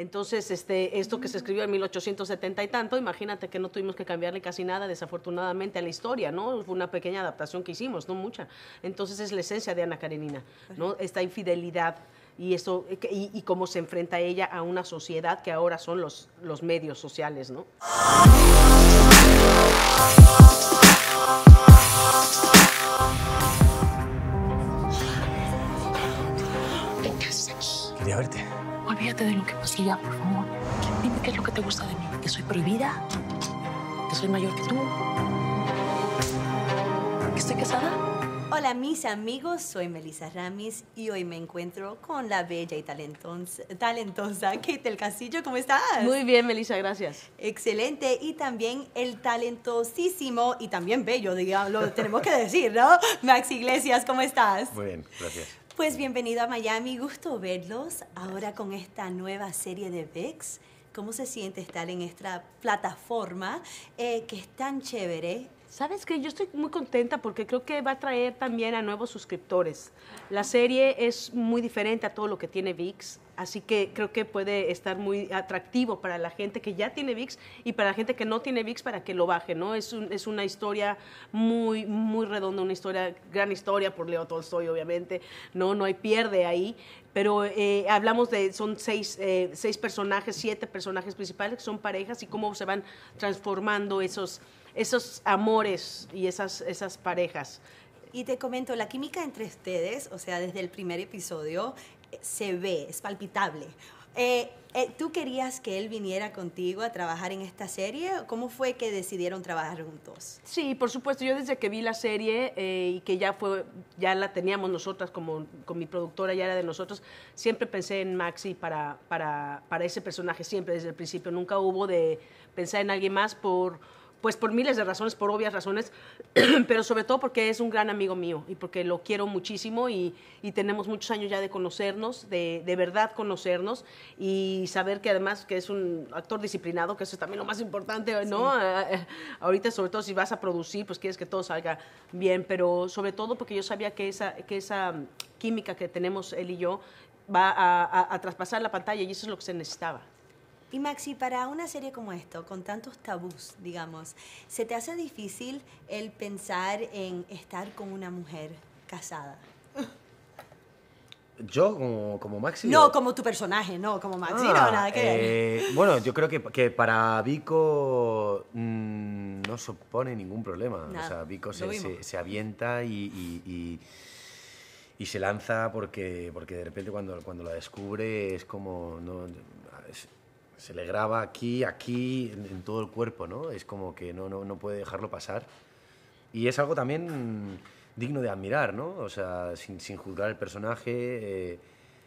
Entonces, este, esto que se escribió en 1870 y tanto, imagínate que no tuvimos que cambiarle casi nada, desafortunadamente, a la historia, ¿no? Fue una pequeña adaptación que hicimos, no mucha. Entonces, es la esencia de Ana Karenina, ¿no? Esta infidelidad eh, y, y cómo se enfrenta ella a una sociedad que ahora son los, los medios sociales, ¿no? de lo que por favor. Dime qué es lo que te gusta de mí. Que soy prohibida, que soy mayor que tú, que estoy casada. Hola mis amigos, soy Melisa Ramis y hoy me encuentro con la bella y talentosa, talentosa Kate del Castillo. ¿Cómo estás? Muy bien, Melissa, gracias. Excelente. Y también el talentosísimo y también bello, digamos, lo tenemos que decir, ¿no? Max Iglesias, ¿cómo estás? Muy bien, gracias. Pues bienvenido a Miami, gusto verlos ahora con esta nueva serie de VIX. ¿Cómo se siente estar en esta plataforma eh, que es tan chévere? Sabes que yo estoy muy contenta porque creo que va a traer también a nuevos suscriptores. La serie es muy diferente a todo lo que tiene VIX. Así que creo que puede estar muy atractivo para la gente que ya tiene VIX y para la gente que no tiene VIX para que lo baje, ¿no? Es, es una historia muy, muy redonda, una historia, gran historia por Leo Tolstoy, obviamente, ¿no? No hay pierde ahí, pero eh, hablamos de, son eh, seis, personajes, siete personajes principales que son parejas y cómo se van transformando esos, esos amores y esas, esas parejas. Y te comento, la química entre ustedes, o sea, desde el primer episodio, se ve, es palpitable. Eh, eh, ¿Tú querías que él viniera contigo a trabajar en esta serie? ¿Cómo fue que decidieron trabajar juntos? Sí, por supuesto. Yo desde que vi la serie eh, y que ya fue, ya la teníamos nosotras como con mi productora, ya era de nosotros, siempre pensé en Maxi para, para, para ese personaje, siempre desde el principio. Nunca hubo de pensar en alguien más por pues por miles de razones, por obvias razones, pero sobre todo porque es un gran amigo mío y porque lo quiero muchísimo y, tenemos muchos años ya de conocernos, de, verdad conocernos y saber que además que es un actor disciplinado, que eso es también lo más importante, ¿no? Ah, ah, ah, ahorita sobre todo si vas a producir, pues quieres que todo salga bien, pero sobre todo porque yo sabía que esa, que esa química que tenemos él y yo va a traspasar la pantalla y eso es lo que se necesitaba. Y Maxi, para una serie como esto, con tantos tabús, digamos, ¿se te hace difícil el pensar en estar con una mujer casada? ¿Yo como, como Maxi? No, como tu personaje, no, como Maxi, ah, no, nada que eh, bueno, yo creo que, para Vico mmm, no supone ningún problema. o sea, Vico se, avienta y, y, se lanza porque, porque de repente cuando, cuando la descubre es como... es, se le graba aquí, aquí, en, todo el cuerpo, ¿no? Es como que no, no, puede dejarlo pasar. Y es algo también digno de admirar, ¿no? O sea, sin, sin juzgar el personaje, eh,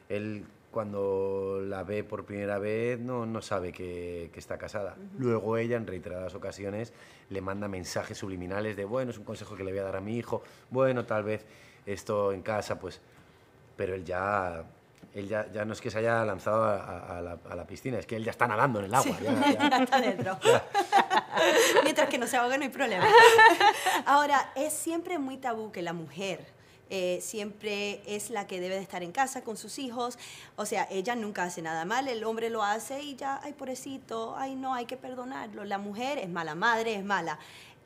él cuando la ve por primera vez no, no sabe que, está casada. Luego ella en reiteradas ocasiones le manda mensajes subliminales de, bueno, es un consejo que le voy a dar a mi hijo, bueno, tal vez esto en casa, pues... Pero él ya él ya, no es que se haya lanzado a, la, piscina, es que él ya está nadando en el agua. ya, está dentro. Mientras que no se ahoga no hay problema. Ahora, es siempre muy tabú que la mujer eh, siempre es la que debe de estar en casa con sus hijos. O sea, ella nunca hace nada mal, el hombre lo hace y ya, ay, pobrecito, ay, no, hay que perdonarlo. La mujer es mala madre, es mala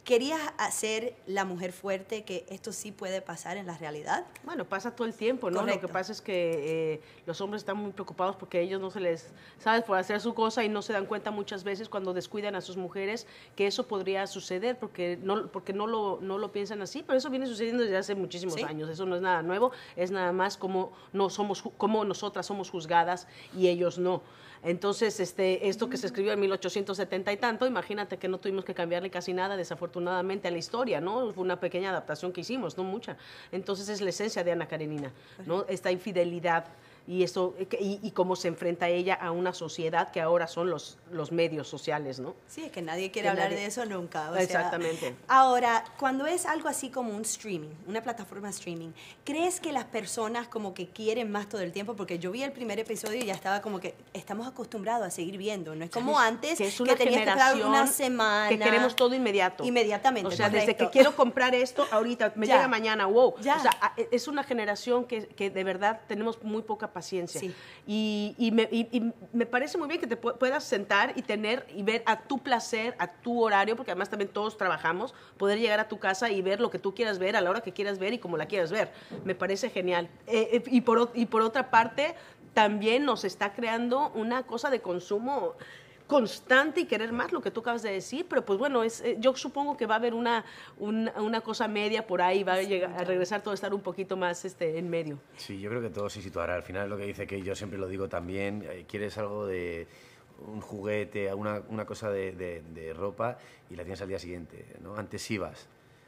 ¿Querías hacer la mujer fuerte que esto sí puede pasar en la realidad? Bueno, pasa todo el tiempo, ¿no? Lo que pasa es que eh, los hombres están muy preocupados porque ellos no se les, ¿sabes?, por hacer su cosa y no se dan cuenta muchas veces cuando descuidan a sus mujeres que eso podría suceder porque no, porque no, lo, no lo piensan así, pero eso viene sucediendo desde hace muchísimos años, eso no es nada nuevo, es nada más como, no somos, como nosotras somos juzgadas y ellos no. Entonces, este, esto que se mm. escribió en 1870 y tanto, imagínate que no tuvimos que cambiarle casi nada, desafortunadamente, a la historia, ¿no? Fue una pequeña adaptación que hicimos, no mucha. Entonces, es la esencia de Ana Karenina, ¿no? Esta infidelidad y, eso, y, cómo se enfrenta ella a una sociedad que ahora son los, los medios sociales, ¿no? Sí, es que nadie quiere hablar de eso nunca. Exactamente. ahora, cuando es algo así como un streaming, una plataforma streaming, ¿crees que las personas como que quieren más todo el tiempo? Porque yo vi el primer episodio y ya estaba como que estamos acostumbrados a seguir viendo, no es como antes que, es una tenías que esperar una semana. Que queremos todo inmediato. Inmediatamente. O sea, desde que quiero comprar esto, ahorita me llega mañana, wow. Ya. O sea, e, es una generación que, que de verdad tenemos muy poca paciencia. Y, me, parece muy bien que te puedas sentar y tener y ver a tu placer, a tu horario, porque además también todos trabajamos, poder llegar a tu casa y ver lo que tú quieras ver, a la hora que quieras ver y como la quieras ver. Me parece genial. Eh, eh, y, por, y por otra parte, también nos está creando una cosa de consumo constante y querer más, lo que tú acabas de decir, pero pues bueno, es, eh, yo supongo que va a haber una, una, cosa media por ahí, va a, llegar, a regresar todo a estar un poquito más este, en medio. Sí, yo creo que todo se situará. Al final lo que dice que yo siempre lo digo también, eh, quieres algo de un juguete, una, una cosa de, de, de ropa y la tienes al día siguiente. ¿no? Antes ibas,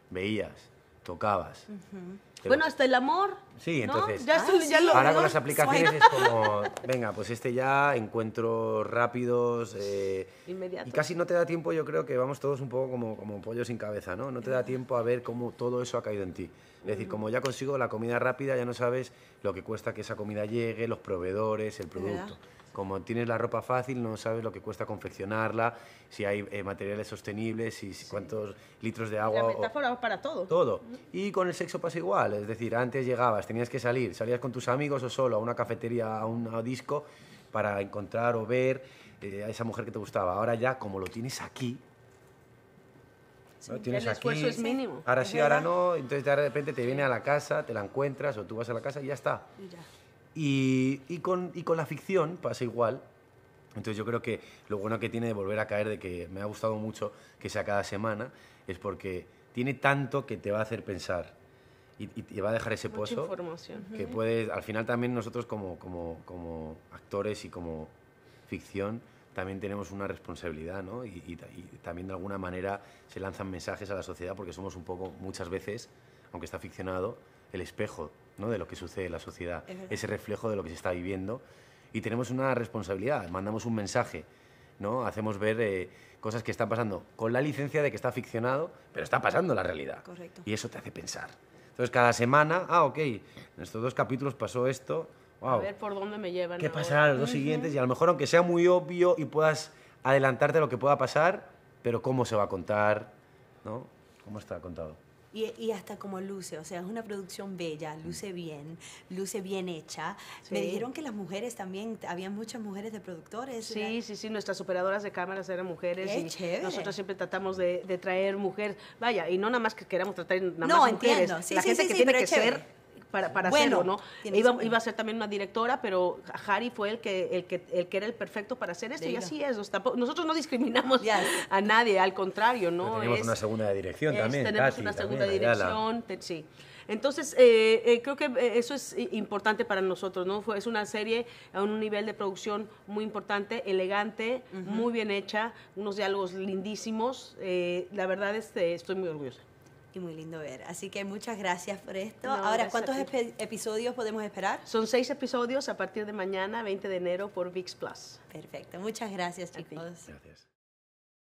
veías, tocabas. bueno, hasta el amor. Sí, entonces. ahora con las aplicaciones es como, venga, pues este ya, encuentros rápidos. Eh, Inmediato. Y casi no te da tiempo, yo creo que vamos todos un poco como, como pollo sin cabeza, ¿no? No te da tiempo a ver cómo todo eso ha caído en ti. Es decir, mm. como ya consigo la comida rápida, ya no sabes lo que cuesta que esa comida llegue, los proveedores, el producto. Como tienes la ropa fácil, no sabes lo que cuesta confeccionarla, si hay eh, materiales sostenibles, si, cuántos litros de agua. La metáfora para todo. Todo. Y con el sexo pasa igual. Es decir, antes llegabas, tenías que salir, salías con tus amigos o solo a una cafetería, a un disco para encontrar o ver eh, a esa mujer que te gustaba. Ahora ya, como lo tienes aquí, Lo Tienes es mínimo. Ahora sí, ahora no. Entonces de repente te viene a la casa, te la encuentras o tú vas a la casa y ya está. Y ya. Y, con, la ficción pasa igual. Entonces yo creo que lo bueno que tiene de volver a caer, de que me ha gustado mucho que sea cada semana, es porque tiene tanto que te va a hacer pensar y, te va a dejar ese pozo que puedes, al final también nosotros como, actores y como ficción, también tenemos una responsabilidad, ¿no? y, también de alguna manera se lanzan mensajes a la sociedad porque somos un poco, muchas veces, aunque está ficcionado, el espejo de lo que sucede en la sociedad, ese reflejo de lo que se está viviendo. Y tenemos una responsabilidad, mandamos un mensaje, ¿no? hacemos ver eh, cosas que están pasando con la licencia de que está ficcionado, pero está pasando la realidad. Y eso te hace pensar. Entonces, cada semana, ah, ok, en estos dos capítulos pasó esto, wow. A ver por dónde me llevan. ¿Qué pasará los dos siguientes? Y a lo mejor, aunque sea muy obvio y puedas adelantarte a lo que pueda pasar, pero cómo se va a contar, ¿no? ¿Cómo está contado? Y, hasta como luce, o sea, es una producción bella, mm. luce bien, luce bien hecha. Me dijeron que las mujeres también, había muchas mujeres de productores. Sí, sí, sí, nuestras operadoras de cámaras eran mujeres Qué y nosotros siempre tratamos de, traer mujeres. Vaya, y no nada más que queramos tratar nada no, más mujeres. Sí, la sí, gente que tiene que chévere para, bueno, hacerlo, ¿no? Iba, iba, a ser también una directora, pero Harry fue el que, el que, el que era el perfecto para hacer esto, y así es. Nosotros no discriminamos a nadie, al contrario, ¿no? tenemos una segunda dirección también. Tenemos una segunda dirección, sí. Entonces, eh, eh, creo que eh, eso es importante para nosotros, ¿no? es una serie a un nivel de producción muy importante, elegante, muy bien hecha, unos diálogos lindísimos. la verdad, este, estoy muy orgullosa y muy lindo ver. Así que muchas gracias por esto. Ahora, ¿cuántos episodios podemos esperar? Son seis episodios a partir de mañana, 20 de enero, por VIX Plus. Perfecto. Muchas gracias, chicos. Gracias.